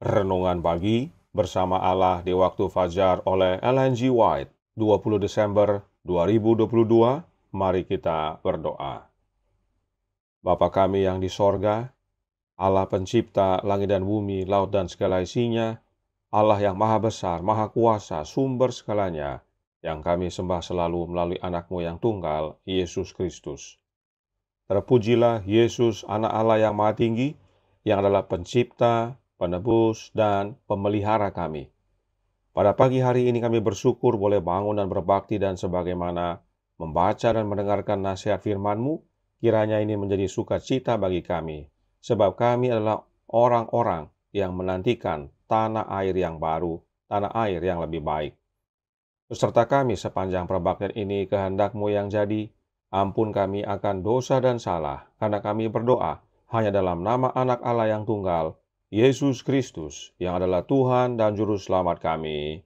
Renungan pagi bersama Allah di waktu fajar oleh Ellen G. White, 20 Desember 2022. Mari kita berdoa. Bapa kami yang di sorga, Allah pencipta langit dan bumi, laut dan segala isinya, Allah yang maha besar, maha kuasa, sumber segalanya, yang kami sembah selalu melalui anakmu yang tunggal, Yesus Kristus. Terpujilah Yesus, anak Allah yang maha tinggi, yang adalah pencipta, penebus, dan pemelihara kami. Pada pagi hari ini kami bersyukur boleh bangun dan berbakti dan sebagaimana membaca dan mendengarkan nasihat firman-Mu, kiranya ini menjadi sukacita bagi kami, sebab kami adalah orang-orang yang menantikan tanah air yang baru, tanah air yang lebih baik. Beserta kami sepanjang perbaktian ini kehendakMu yang jadi, ampun kami akan dosa dan salah, karena kami berdoa hanya dalam nama anak Allah yang tunggal, Yesus Kristus, yang adalah Tuhan dan Juru Selamat kami.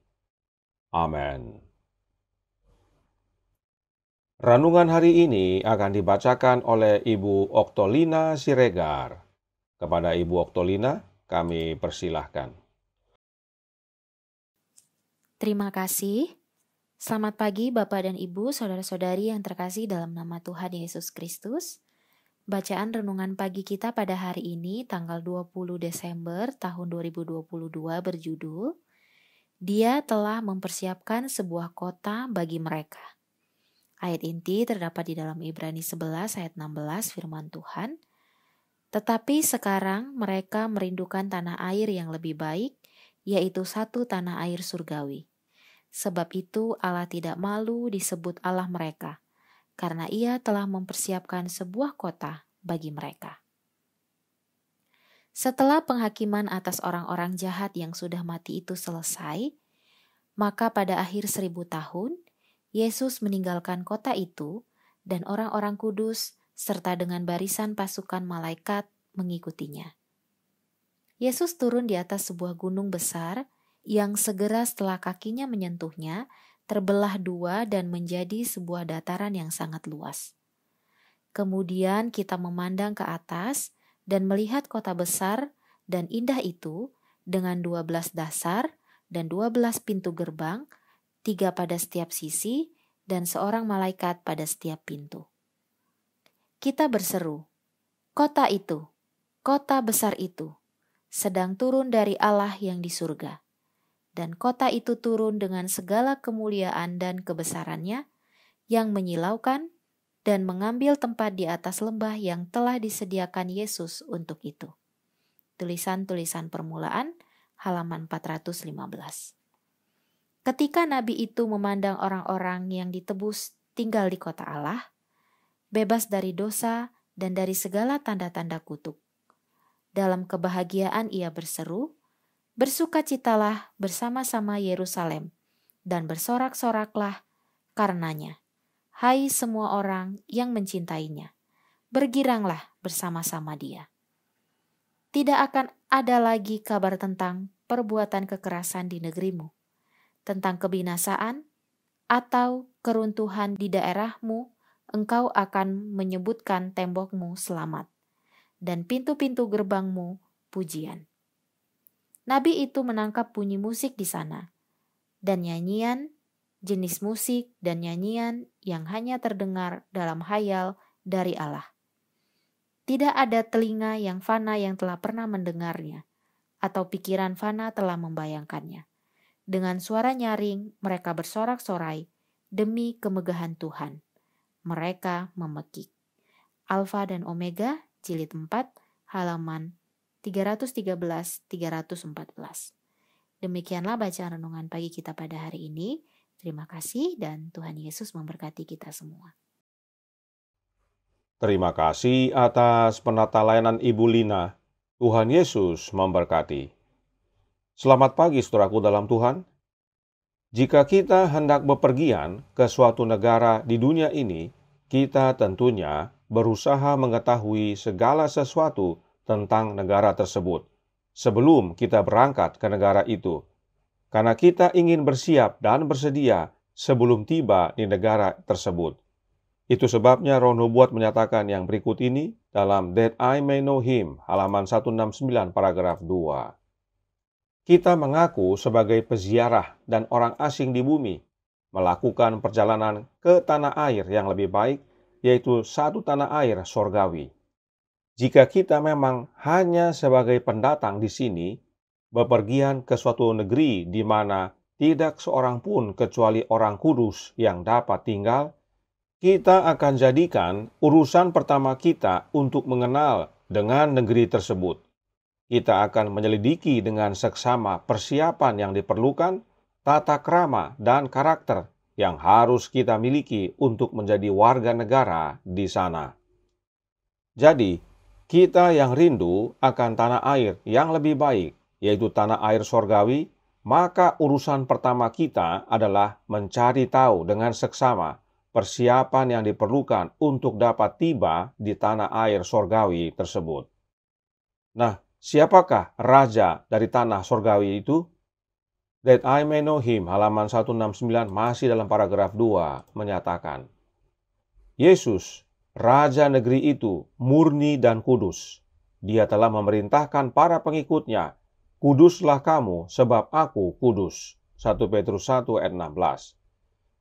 Amin. Renungan hari ini akan dibacakan oleh Ibu Oktolina Siregar. Kepada Ibu Oktolina, kami persilahkan. Terima kasih. Selamat pagi Bapak dan Ibu, saudara-saudari yang terkasih dalam nama Tuhan Yesus Kristus. Bacaan renungan pagi kita pada hari ini tanggal 20 Desember tahun 2022 berjudul Dia telah mempersiapkan sebuah kota bagi mereka. Ayat inti terdapat di dalam Ibrani 11 ayat 16 firman Tuhan. Tetapi sekarang mereka merindukan tanah air yang lebih baik, yaitu satu tanah air surgawi. Sebab itu Allah tidak malu disebut Allah mereka karena ia telah mempersiapkan sebuah kota bagi mereka. Setelah penghakiman atas orang-orang jahat yang sudah mati itu selesai, maka pada akhir seribu tahun, Yesus meninggalkan kota itu dan orang-orang kudus serta dengan barisan pasukan malaikat mengikutinya. Yesus turun di atas sebuah gunung besar yang segera setelah kakinya menyentuhnya, terbelah dua dan menjadi sebuah dataran yang sangat luas. Kemudian kita memandang ke atas dan melihat kota besar dan indah itu dengan dua belas dasar dan dua belas pintu gerbang, tiga pada setiap sisi, dan seorang malaikat pada setiap pintu. Kita berseru, kota itu, kota besar itu, sedang turun dari Allah yang di surga dan kota itu turun dengan segala kemuliaan dan kebesarannya yang menyilaukan dan mengambil tempat di atas lembah yang telah disediakan Yesus untuk itu. Tulisan-tulisan permulaan halaman 415. Ketika nabi itu memandang orang-orang yang ditebus tinggal di kota Allah, bebas dari dosa dan dari segala tanda-tanda kutuk. Dalam kebahagiaan ia berseru, bersukacitalah bersama-sama Yerusalem, dan bersorak-soraklah karenanya. Hai semua orang yang mencintainya, bergiranglah bersama-sama dia. Tidak akan ada lagi kabar tentang perbuatan kekerasan di negerimu, tentang kebinasaan atau keruntuhan di daerahmu, engkau akan menyebutkan tembokmu selamat, dan pintu-pintu gerbangmu pujian. Nabi itu menangkap bunyi musik di sana, dan nyanyian, jenis musik, dan nyanyian yang hanya terdengar dalam hayal dari Allah. Tidak ada telinga yang fana yang telah pernah mendengarnya, atau pikiran fana telah membayangkannya. Dengan suara nyaring, mereka bersorak-sorai demi kemegahan Tuhan. Mereka memekik. Alfa dan Omega, jilid 4, halaman 313, 314. Demikianlah bacaan renungan pagi kita pada hari ini. Terima kasih dan Tuhan Yesus memberkati kita semua. Terima kasih atas penata layanan Ibu Lina. Tuhan Yesus memberkati. Selamat pagi saudaraku dalam Tuhan. Jika kita hendak bepergian ke suatu negara di dunia ini, kita tentunya berusaha mengetahui segala sesuatu tentang negara tersebut sebelum kita berangkat ke negara itu, karena kita ingin bersiap dan bersedia sebelum tiba di negara tersebut. Itu sebabnya Ron Hubbard menyatakan yang berikut ini dalam That I May Know Him, halaman 169 paragraf 2. Kita mengaku sebagai peziarah dan orang asing di bumi, melakukan perjalanan ke tanah air yang lebih baik, yaitu satu tanah air sorgawi. Jika kita memang hanya sebagai pendatang di sini, bepergian ke suatu negeri di mana tidak seorang pun kecuali orang kudus yang dapat tinggal, kita akan jadikan urusan pertama kita untuk mengenal dengan negeri tersebut. Kita akan menyelidiki dengan seksama persiapan yang diperlukan, tata krama, dan karakter yang harus kita miliki untuk menjadi warga negara di sana. Jadi, kita yang rindu akan tanah air yang lebih baik, yaitu tanah air sorgawi, maka urusan pertama kita adalah mencari tahu dengan seksama persiapan yang diperlukan untuk dapat tiba di tanah air sorgawi tersebut. Nah, siapakah raja dari tanah sorgawi itu? That I may know him, halaman 169 masih dalam paragraf 2, menyatakan, Yesus Raja negeri itu murni dan kudus. Dia telah memerintahkan para pengikutnya, Kuduslah kamu sebab aku kudus. 1 Petrus 1 ayat 16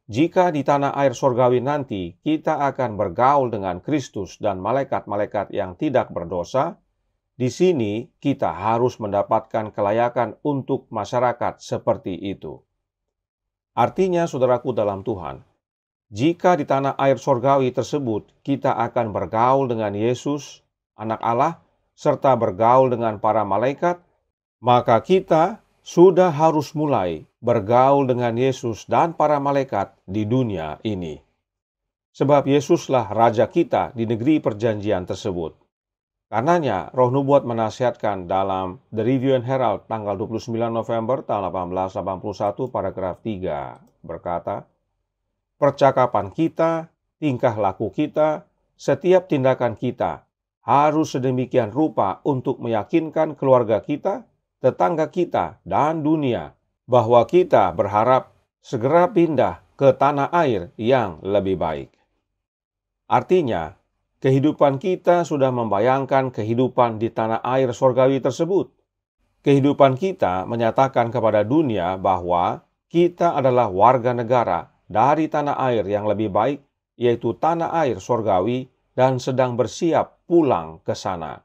jika di tanah air sorgawi nanti kita akan bergaul dengan Kristus dan malaikat-malaikat yang tidak berdosa, di sini kita harus mendapatkan kelayakan untuk masyarakat seperti itu. Artinya, saudaraku dalam Tuhan, jika di tanah air sorgawi tersebut kita akan bergaul dengan Yesus, Anak Allah, serta bergaul dengan para malaikat, maka kita sudah harus mulai bergaul dengan Yesus dan para malaikat di dunia ini. Sebab Yesuslah Raja kita di negeri perjanjian tersebut. Karenanya, roh nubuat menasihatkan dalam The Review and Herald tanggal 29 November tahun 1881 paragraf 3 berkata, percakapan kita, tingkah laku kita, setiap tindakan kita harus sedemikian rupa untuk meyakinkan keluarga kita, tetangga kita, dan dunia bahwa kita berharap segera pindah ke tanah air yang lebih baik. Artinya, kehidupan kita sudah membayangkan kehidupan di tanah air sorgawi tersebut. Kehidupan kita menyatakan kepada dunia bahwa kita adalah warga negara dari tanah air yang lebih baik, yaitu tanah air sorgawi, dan sedang bersiap pulang ke sana.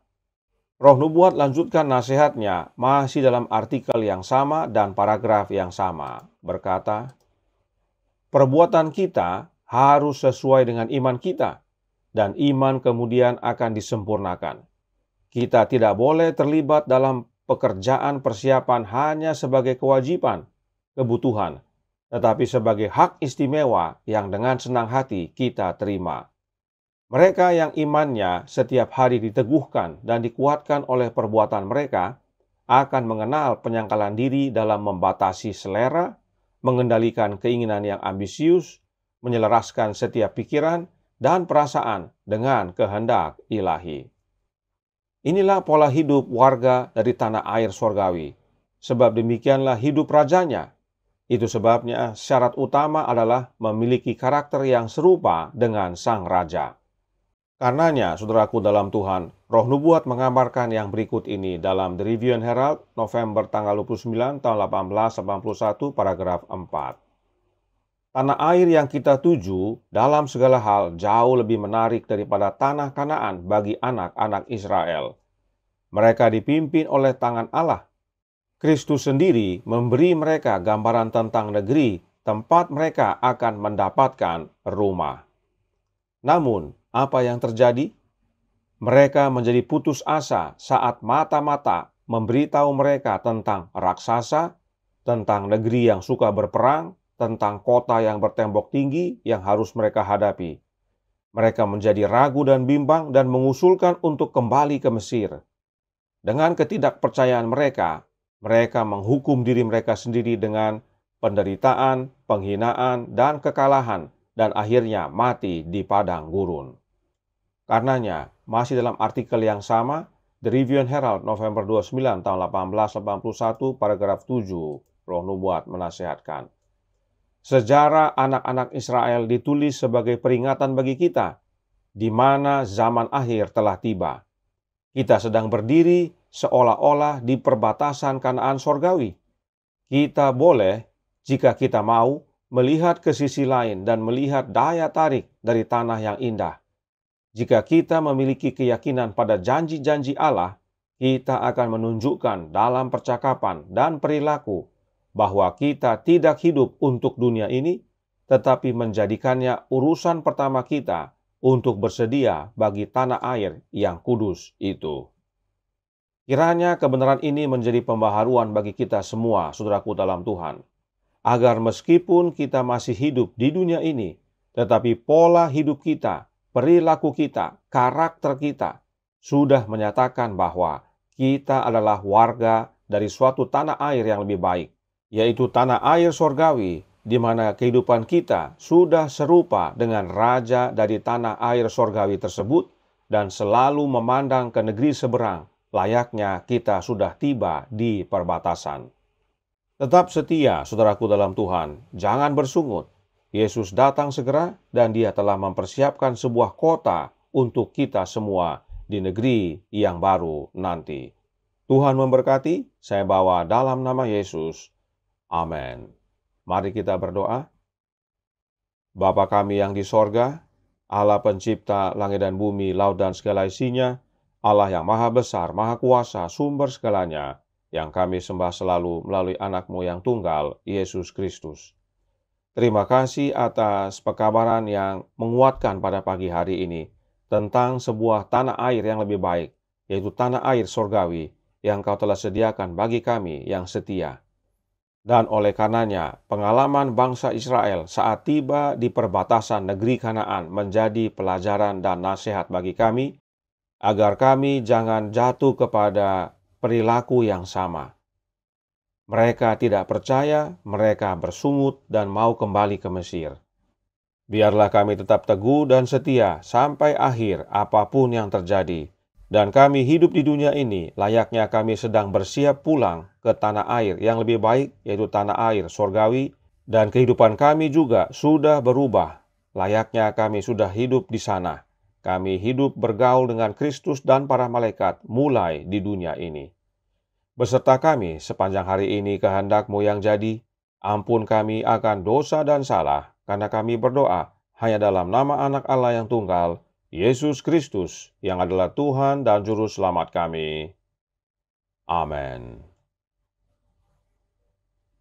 Roh Nubuat lanjutkan nasihatnya masih dalam artikel yang sama dan paragraf yang sama, berkata, Perbuatan kita harus sesuai dengan iman kita, dan iman kemudian akan disempurnakan. Kita tidak boleh terlibat dalam pekerjaan persiapan hanya sebagai kewajiban, kebutuhan, tetapi sebagai hak istimewa yang dengan senang hati kita terima. Mereka yang imannya setiap hari diteguhkan dan dikuatkan oleh perbuatan mereka akan mengenal penyangkalan diri dalam membatasi selera, mengendalikan keinginan yang ambisius, menyelaraskan setiap pikiran dan perasaan dengan kehendak ilahi. Inilah pola hidup warga dari tanah air sorgawi, sebab demikianlah hidup rajanya itu sebabnya syarat utama adalah memiliki karakter yang serupa dengan sang raja. Karenanya, saudaraku dalam Tuhan, roh nubuat menggambarkan yang berikut ini dalam The Review and Herald, November tanggal 29 tahun 1881, paragraf 4. Tanah air yang kita tuju dalam segala hal jauh lebih menarik daripada tanah kanaan bagi anak-anak Israel. Mereka dipimpin oleh tangan Allah Kristus sendiri memberi mereka gambaran tentang negeri tempat mereka akan mendapatkan rumah. Namun, apa yang terjadi? Mereka menjadi putus asa saat mata-mata memberitahu mereka tentang raksasa, tentang negeri yang suka berperang, tentang kota yang bertembok tinggi yang harus mereka hadapi. Mereka menjadi ragu dan bimbang dan mengusulkan untuk kembali ke Mesir. Dengan ketidakpercayaan mereka, mereka menghukum diri mereka sendiri dengan penderitaan, penghinaan, dan kekalahan, dan akhirnya mati di padang gurun. Karenanya, masih dalam artikel yang sama, The Review and Herald November 29 tahun 1881 paragraf 7, Roh Nubuat menasehatkan. Sejarah anak-anak Israel ditulis sebagai peringatan bagi kita, di mana zaman akhir telah tiba. Kita sedang berdiri seolah-olah di perbatasan Kanaan sorgawi. Kita boleh, jika kita mau, melihat ke sisi lain dan melihat daya tarik dari tanah yang indah. Jika kita memiliki keyakinan pada janji-janji Allah, kita akan menunjukkan dalam percakapan dan perilaku bahwa kita tidak hidup untuk dunia ini, tetapi menjadikannya urusan pertama kita untuk bersedia bagi tanah air yang kudus itu. Kiranya kebenaran ini menjadi pembaharuan bagi kita semua, saudaraku dalam Tuhan, agar meskipun kita masih hidup di dunia ini, tetapi pola hidup kita, perilaku kita, karakter kita sudah menyatakan bahwa kita adalah warga dari suatu tanah air yang lebih baik, yaitu tanah air sorgawi, di mana kehidupan kita sudah serupa dengan raja dari tanah air sorgawi tersebut dan selalu memandang ke negeri seberang layaknya kita sudah tiba di perbatasan. Tetap setia, saudaraku dalam Tuhan, jangan bersungut. Yesus datang segera dan dia telah mempersiapkan sebuah kota untuk kita semua di negeri yang baru nanti. Tuhan memberkati, saya bawa dalam nama Yesus. Amin. Mari kita berdoa. Bapa kami yang di sorga, Allah pencipta langit dan bumi, laut dan segala isinya, Allah yang maha besar, maha kuasa, sumber segalanya, yang kami sembah selalu melalui anakmu yang tunggal, Yesus Kristus. Terima kasih atas pekabaran yang menguatkan pada pagi hari ini tentang sebuah tanah air yang lebih baik, yaitu tanah air sorgawi yang kau telah sediakan bagi kami yang setia. Dan oleh karenanya, pengalaman bangsa Israel saat tiba di perbatasan negeri Kanaan menjadi pelajaran dan nasihat bagi kami agar kami jangan jatuh kepada perilaku yang sama. Mereka tidak percaya, mereka bersungut dan mau kembali ke Mesir. Biarlah kami tetap teguh dan setia sampai akhir apapun yang terjadi. Dan kami hidup di dunia ini layaknya kami sedang bersiap pulang ke tanah air yang lebih baik yaitu tanah air sorgawi dan kehidupan kami juga sudah berubah layaknya kami sudah hidup di sana kami hidup bergaul dengan Kristus dan para malaikat mulai di dunia ini. Beserta kami sepanjang hari ini kehendakmu yang jadi, ampun kami akan dosa dan salah, karena kami berdoa hanya dalam nama anak Allah yang tunggal, Yesus Kristus, yang adalah Tuhan dan Juru Selamat kami. Amin.